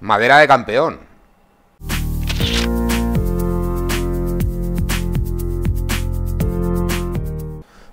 Madera de campeón.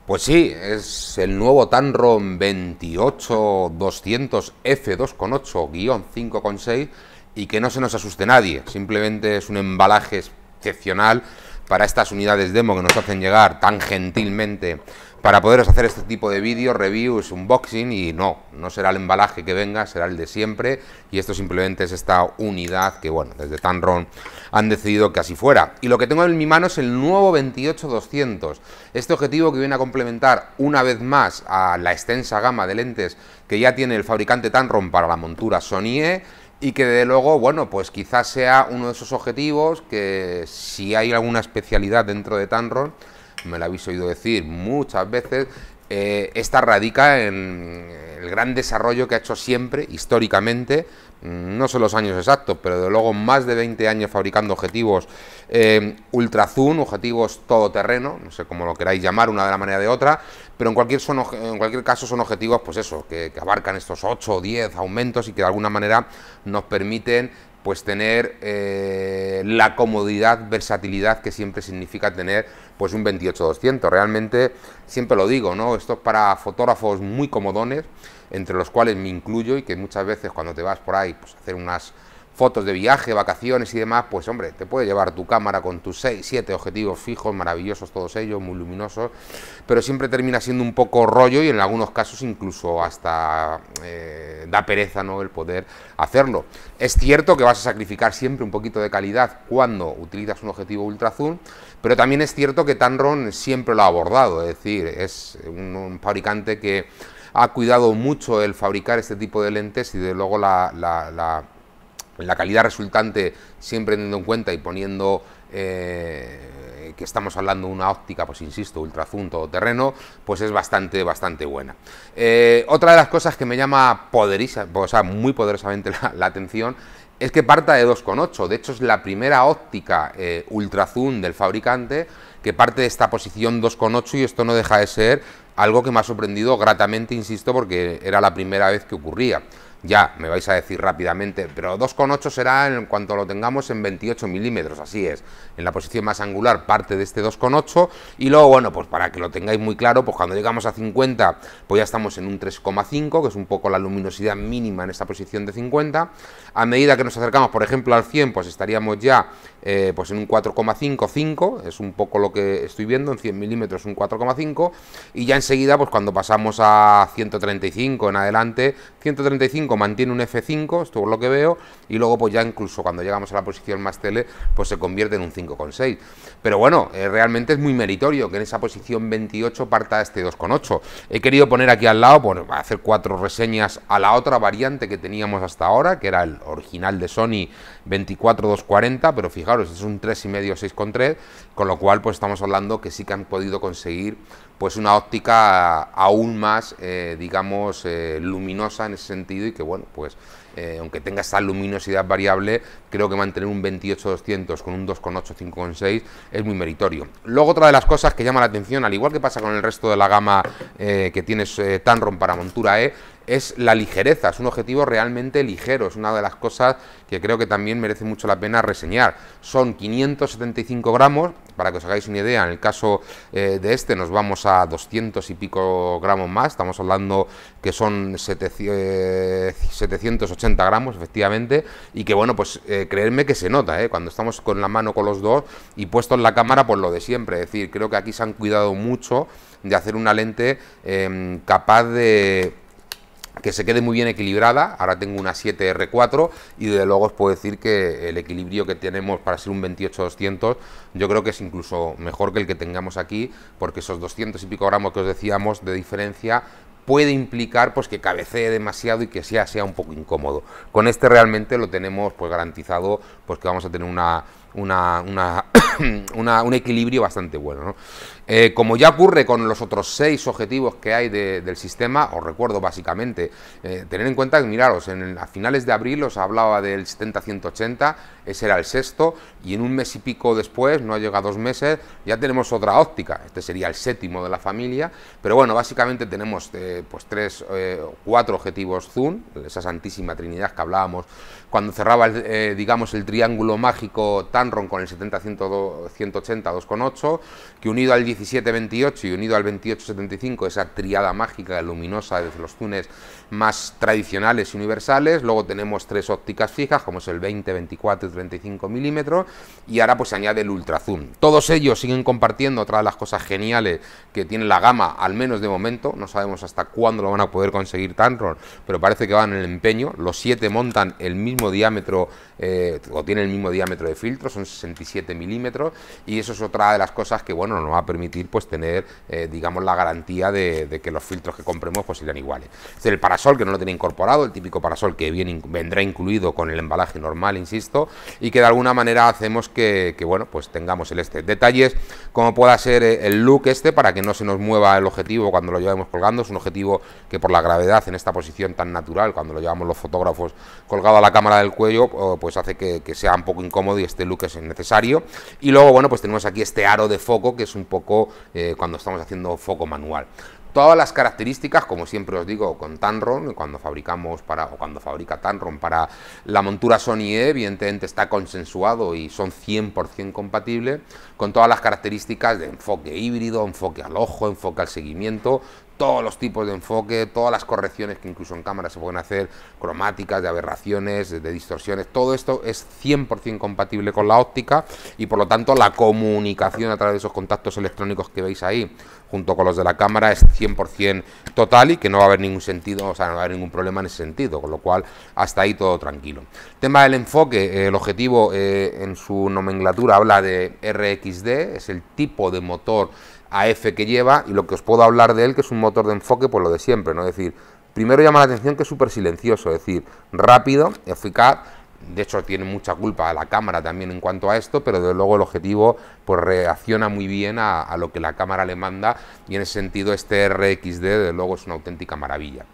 Pues sí, es el nuevo Tanron 28200 f 2.8-5.6 y que no se nos asuste nadie, simplemente es un embalaje excepcional para estas unidades demo que nos hacen llegar tan gentilmente para poderos hacer este tipo de vídeos, reviews, unboxing y no, no será el embalaje que venga, será el de siempre y esto simplemente es esta unidad que bueno, desde Tanron han decidido que así fuera. Y lo que tengo en mi mano es el nuevo 28-200, este objetivo que viene a complementar una vez más a la extensa gama de lentes que ya tiene el fabricante Tanron para la montura Sony E y que de luego, bueno, pues quizás sea uno de esos objetivos que si hay alguna especialidad dentro de Tanron me lo habéis oído decir muchas veces, eh, esta radica en el gran desarrollo que ha hecho siempre, históricamente, mm, no sé los años exactos, pero de luego más de 20 años fabricando objetivos eh, ultra zoom, objetivos todoterreno, no sé cómo lo queráis llamar, una de la manera de otra, pero en cualquier, son, en cualquier caso son objetivos, pues eso, que, abarcan estos 8 o 10 aumentos y que de alguna manera nos permiten pues tener eh, la comodidad, versatilidad que siempre significa tener pues un 28200. Realmente, siempre lo digo, ¿no? Esto es para fotógrafos muy comodones, entre los cuales me incluyo y que muchas veces cuando te vas por ahí, pues hacer unas fotos de viaje, vacaciones y demás, pues hombre, te puede llevar tu cámara con tus 6, 7 objetivos fijos, maravillosos todos ellos, muy luminosos, pero siempre termina siendo un poco rollo y en algunos casos incluso hasta eh, da pereza ¿no? el poder hacerlo. Es cierto que vas a sacrificar siempre un poquito de calidad cuando utilizas un objetivo ultra zoom, pero también es cierto que Tanron siempre lo ha abordado, es decir, es un, fabricante que ha cuidado mucho el fabricar este tipo de lentes y de luego la la calidad resultante siempre teniendo en cuenta y poniendo eh, que estamos hablando de una óptica, pues insisto, zoom terreno, pues es bastante, bastante buena. Eh, otra de las cosas que me llama poderiza muy poderosamente la, atención es que parta de 2,8, de hecho es la primera óptica eh, ultra zoom del fabricante que parte de esta posición 2,8 y esto no deja de ser algo que me ha sorprendido gratamente, insisto, porque era la primera vez que ocurría. Ya, me vais a decir rápidamente, pero 2,8 será en cuanto lo tengamos en 28 milímetros, así es. En la posición más angular parte de este 2,8 y luego, bueno, pues para que lo tengáis muy claro, pues cuando llegamos a 50, pues ya estamos en un 3,5, que es un poco la luminosidad mínima en esta posición de 50. A medida que nos acercamos, por ejemplo, al 100, pues estaríamos ya eh, pues en un 4,55 es un poco lo que estoy viendo, en 100 milímetros un 4,5 y ya enseguida, pues cuando pasamos a 135 en adelante, 135 mantiene un F5, esto es lo que veo, y luego pues ya incluso cuando llegamos a la posición más tele, pues se convierte en un 5,6. Pero bueno, eh, realmente es muy meritorio que en esa posición 28 parta este 2,8. He querido poner aquí al lado, bueno, hacer cuatro reseñas a la otra variante que teníamos hasta ahora, que era el original de Sony 24-240, pero fijaros, es un 3,5 6,3, con lo cual pues estamos hablando que sí que han podido conseguir pues una óptica aún más, eh, digamos, eh, luminosa en ese sentido y que bueno, pues eh, aunque tenga esa luminosidad variable, creo que mantener un 28-200 con un 2,8, 5,6 es muy meritorio. Luego otra de las cosas que llama la atención, al igual que pasa con el resto de la gama eh, que tienes eh, Tanron para montura E, es la ligereza, es un objetivo realmente ligero, es una de las cosas que creo que también merece mucho la pena reseñar. Son 575 gramos, para que os hagáis una idea, en el caso eh, de este nos vamos a 200 y pico gramos más, estamos hablando que son 780 eh, gramos efectivamente, y que bueno, pues eh, creedme que se nota, cuando estamos con la mano con los dos y puesto en la cámara, pues lo de siempre, es decir, creo que aquí se han cuidado mucho de hacer una lente em, capaz de que se quede muy bien equilibrada, ahora tengo una 7R4 y de luego os puedo decir que el equilibrio que tenemos para ser un 28200 yo creo que es incluso mejor que el que tengamos aquí porque esos 200 y pico gramos que os decíamos de diferencia puede implicar pues que cabecee demasiado y que sea, sea un poco incómodo. Con este realmente lo tenemos pues garantizado pues que vamos a tener una, una, un equilibrio bastante bueno. Eh, como ya ocurre con los otros seis objetivos que hay del sistema, os recuerdo básicamente, eh, tener en cuenta que, miraros, en, a finales de abril os hablaba del 70-180, ese era el sexto, y en un mes y pico después, no ha llegado dos meses, ya tenemos otra óptica, este sería el séptimo de la familia, pero bueno, básicamente tenemos eh, pues tres, cuatro objetivos Zoom, esa santísima trinidad que hablábamos cuando cerraba, el, digamos, el triángulo mágico Tanron con el 70-180, 2,8, que unido al 1728 y unido al 2875, esa triada mágica luminosa desde los Tunes más tradicionales y universales, luego tenemos tres ópticas fijas, como es el 20, 24 y 35 milímetros, y ahora pues se añade el ultra zoom. Todos ellos siguen compartiendo otra de las cosas geniales que tiene la gama, al menos de momento, no sabemos hasta cuándo lo van a poder conseguir Tanron pero parece que van en el empeño, los siete montan el mismo diámetro, eh, o tienen el mismo diámetro de filtro, son 67 milímetros, y eso es otra de las cosas que, bueno, nos va a permitir pues tener, eh, digamos, la garantía de, que los filtros que compremos pues irán iguales parasol que no lo tiene incorporado, el típico parasol que viene, vendrá incluido con el embalaje normal, insisto, y que de alguna manera hacemos que, bueno, pues tengamos el este. Detalles como pueda ser eh, el look este para que no se nos mueva el objetivo cuando lo llevemos colgando, es un objetivo que por la gravedad en esta posición tan natural, cuando lo llevamos los fotógrafos colgado a la cámara del cuello, pues hace que, sea un poco incómodo y este look es necesario. Y luego, bueno, pues tenemos aquí este aro de foco que es un poco eh, cuando estamos haciendo foco manual. Todas las características, como siempre os digo, con Tanron, cuando fabricamos para, o cuando fabrica Tanron para la montura Sony E, evidentemente está consensuado y son 100% compatibles con todas las características de enfoque híbrido, enfoque al ojo, enfoque al seguimiento, todos los tipos de enfoque, todas las correcciones que incluso en cámara se pueden hacer, cromáticas, de aberraciones, de distorsiones, todo esto es 100% compatible con la óptica y por lo tanto la comunicación a través de esos contactos electrónicos que veis ahí junto con los de la Cámara es 100% total y que no va a haber ningún sentido, o sea, no va a haber ningún problema en ese sentido, con lo cual hasta ahí todo tranquilo. Tema del enfoque, eh, el objetivo eh, en su nomenclatura habla de RXD, es el tipo de motor AF que lleva y lo que os puedo hablar de él que es un motor de enfoque por pues lo de siempre, ¿no? Es decir, primero llama la atención que es súper silencioso, es decir, rápido, eficaz, de hecho tiene mucha culpa a la cámara también en cuanto a esto, pero desde luego el objetivo pues reacciona muy bien a, lo que la cámara le manda y en ese sentido este RXD de luego es una auténtica maravilla.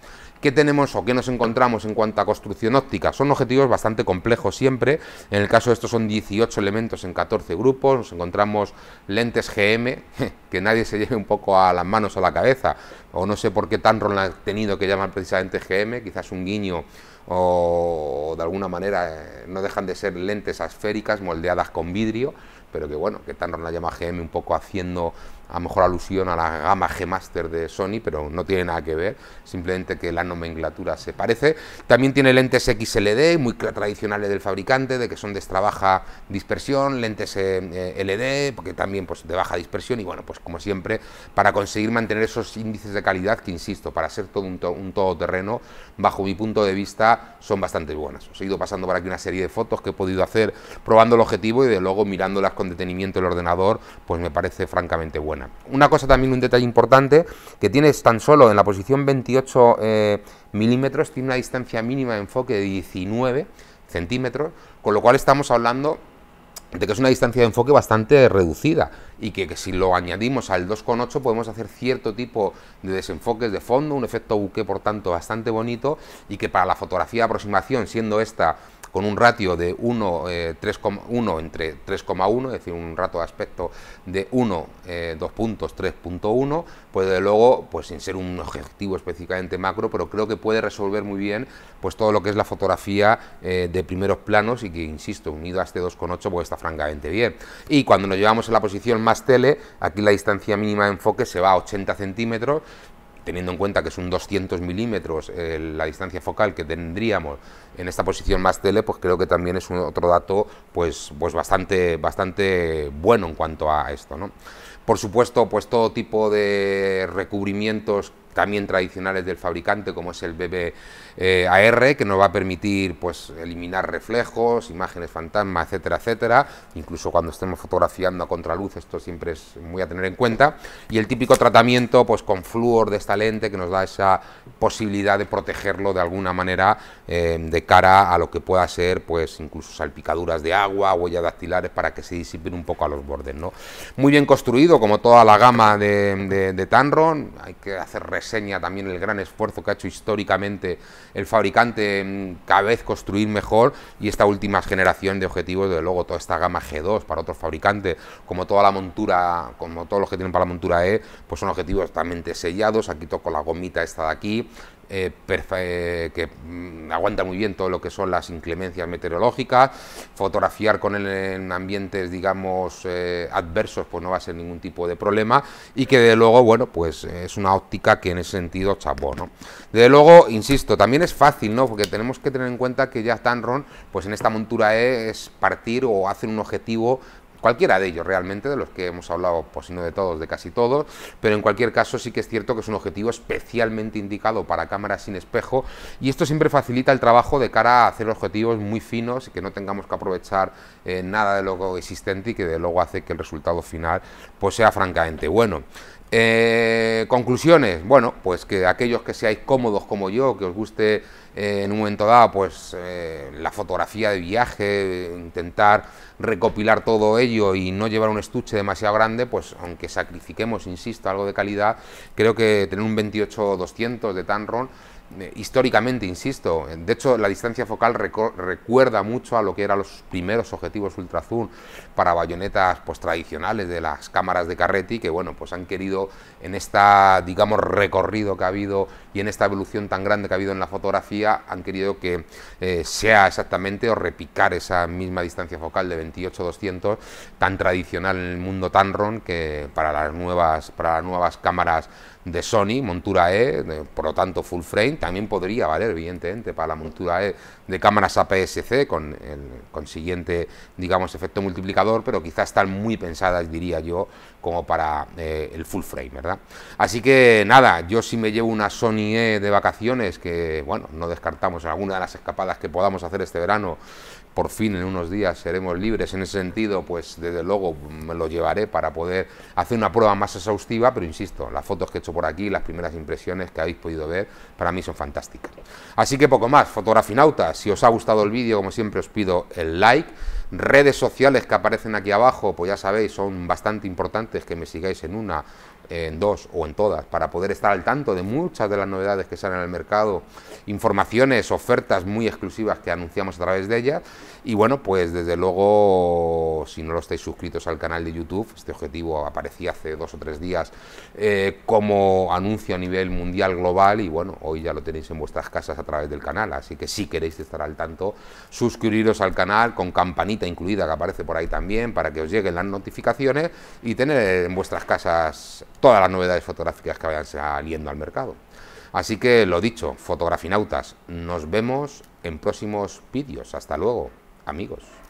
¿Qué tenemos o qué nos encontramos en cuanto a construcción óptica? Son objetivos bastante complejos siempre. En el caso de estos son 18 elementos en 14 grupos. Nos encontramos lentes GM, que nadie se lleve un poco a las manos o a la cabeza. O no sé por qué Tanron ha tenido que llamar precisamente GM, quizás un guiño o de alguna manera eh, no dejan de ser lentes esféricas moldeadas con vidrio, pero que bueno, que Tanron la llama GM un poco haciendo a lo mejor alusión a la gama G Master de Sony, pero no tiene nada que ver, simplemente que la nomenclatura se parece. También tiene lentes XLD, muy tradicionales del fabricante, de que son de extra baja dispersión, lentes eh, eh, LD, porque también pues, de baja dispersión, y bueno, pues como siempre, para conseguir mantener esos índices de calidad que, insisto, para ser todo un, todoterreno, bajo mi punto de vista, son bastante buenas. Os he ido pasando por aquí una serie de fotos que he podido hacer probando el objetivo y de luego mirándolas con detenimiento el ordenador, pues me parece francamente bueno. Una cosa también, un detalle importante, que tienes tan solo en la posición 28 eh, milímetros, tiene una distancia mínima de enfoque de 19 centímetros, con lo cual estamos hablando de que es una distancia de enfoque bastante reducida y que, que si lo añadimos al 2,8 podemos hacer cierto tipo de desenfoques de fondo, un efecto buque por tanto bastante bonito y que para la fotografía de aproximación, siendo esta con un ratio de 1, eh, entre 3,1, es decir, un rato de aspecto de 1, 2 eh, puntos, 3.1, pues desde luego, pues sin ser un objetivo específicamente macro, pero creo que puede resolver muy bien pues todo lo que es la fotografía eh, de primeros planos y que, insisto, unido a este 2,8, pues está francamente bien. Y cuando nos llevamos a la posición más tele, aquí la distancia mínima de enfoque se va a 80 centímetros teniendo en cuenta que es un 200 milímetros eh, la distancia focal que tendríamos en esta posición más tele, pues creo que también es otro dato pues, pues bastante, bastante bueno en cuanto a esto. ¿no? Por supuesto, pues todo tipo de recubrimientos también tradicionales del fabricante, como es el bebé eh, que nos va a permitir pues, eliminar reflejos, imágenes fantasma, etcétera, etcétera. Incluso cuando estemos fotografiando a contraluz, esto siempre es muy a tener en cuenta. Y el típico tratamiento pues, con flúor de esta lente, que nos da esa posibilidad de protegerlo de alguna manera eh, de cara a lo que pueda ser, pues incluso salpicaduras de agua, huellas dactilares, para que se disipen un poco a los bordes. ¿no? Muy bien construido, como toda la gama de, de Tanron, hay que hacer reseña también el gran esfuerzo que ha hecho históricamente el fabricante cada vez construir mejor y esta última generación de objetivos, desde luego toda esta gama G2 para otros fabricantes, como toda la montura, como todos los que tienen para la montura E, pues son objetivos totalmente sellados, aquí toco la gomita esta de aquí, eh, eh, que mm, aguanta muy bien todo lo que son las inclemencias meteorológicas, fotografiar con él en ambientes, digamos, eh, adversos, pues no va a ser ningún tipo de problema y que de luego, bueno, pues es una óptica que en ese sentido chapó, ¿no? De luego, insisto, también es fácil, ¿no? Porque tenemos que tener en cuenta que ya Tanron, pues en esta montura e es partir o hacer un objetivo cualquiera de ellos realmente, de los que hemos hablado, por pues, si no de todos, de casi todos, pero en cualquier caso sí que es cierto que es un objetivo especialmente indicado para cámaras sin espejo y esto siempre facilita el trabajo de cara a hacer objetivos muy finos y que no tengamos que aprovechar eh, nada de lo existente y que de luego hace que el resultado final pues sea francamente bueno. Eh, conclusiones, bueno, pues que aquellos que seáis cómodos como yo, que os guste eh, en un momento dado, pues eh, la fotografía de viaje, intentar recopilar todo ello y no llevar un estuche demasiado grande, pues aunque sacrifiquemos, insisto, algo de calidad, creo que tener un 28 200 de Tanron... Eh, históricamente, insisto, de hecho la distancia focal recuerda mucho a lo que eran los primeros objetivos ultrazoom para bayonetas pues tradicionales de las cámaras de Carretti, que bueno, pues han querido en esta, digamos, recorrido que ha habido y en esta evolución tan grande que ha habido en la fotografía, han querido que eh, sea exactamente o repicar esa misma distancia focal de 28-200 tan tradicional en el mundo Ron que para las nuevas, para las nuevas cámaras de Sony, montura E, por lo tanto full frame, también podría valer evidentemente para la montura E de cámaras APS-C con el consiguiente, digamos, efecto multiplicador, pero quizás están muy pensadas, diría yo, como para eh, el full frame, ¿verdad? Así que nada, yo si me llevo una Sony E de vacaciones, que bueno, no descartamos en alguna de las escapadas que podamos hacer este verano, por fin en unos días seremos libres en ese sentido, pues desde luego me lo llevaré para poder hacer una prueba más exhaustiva, pero insisto, las fotos que he hecho por aquí, las primeras impresiones que habéis podido ver, para mí son fantásticas. Así que poco más, fotografinautas, si os ha gustado el vídeo, como siempre os pido el like, redes sociales que aparecen aquí abajo, pues ya sabéis, son bastante importantes que me sigáis en una en dos o en todas para poder estar al tanto de muchas de las novedades que salen el mercado, informaciones, ofertas muy exclusivas que anunciamos a través de ellas. Y bueno, pues desde luego, si no lo estáis suscritos al canal de YouTube, este objetivo aparecía hace dos o tres días eh, como anuncio a nivel mundial global y bueno, hoy ya lo tenéis en vuestras casas a través del canal. Así que si queréis estar al tanto, suscribiros al canal con campanita incluida que aparece por ahí también para que os lleguen las notificaciones y tener en vuestras casas todas las novedades fotográficas que vayan saliendo al mercado. Así que lo dicho, fotografinautas, nos vemos en próximos vídeos. Hasta luego, amigos.